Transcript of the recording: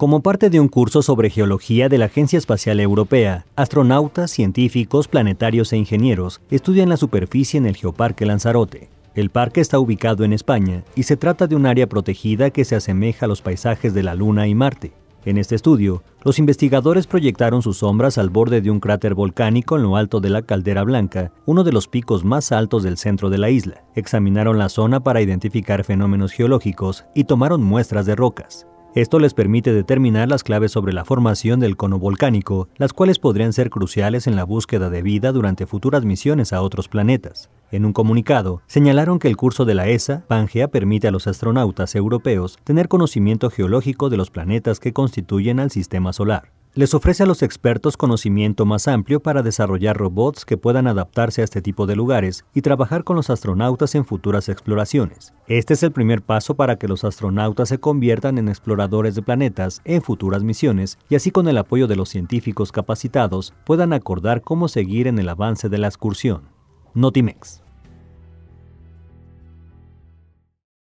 como parte de un curso sobre geología de la Agencia Espacial Europea. Astronautas, científicos, planetarios e ingenieros estudian la superficie en el Geoparque Lanzarote. El parque está ubicado en España y se trata de un área protegida que se asemeja a los paisajes de la Luna y Marte. En este estudio, los investigadores proyectaron sus sombras al borde de un cráter volcánico en lo alto de la Caldera Blanca, uno de los picos más altos del centro de la isla. Examinaron la zona para identificar fenómenos geológicos y tomaron muestras de rocas. Esto les permite determinar las claves sobre la formación del cono volcánico, las cuales podrían ser cruciales en la búsqueda de vida durante futuras misiones a otros planetas. En un comunicado, señalaron que el curso de la ESA, Pangea, permite a los astronautas europeos tener conocimiento geológico de los planetas que constituyen al sistema solar les ofrece a los expertos conocimiento más amplio para desarrollar robots que puedan adaptarse a este tipo de lugares y trabajar con los astronautas en futuras exploraciones. Este es el primer paso para que los astronautas se conviertan en exploradores de planetas en futuras misiones y así con el apoyo de los científicos capacitados puedan acordar cómo seguir en el avance de la excursión. Notimex.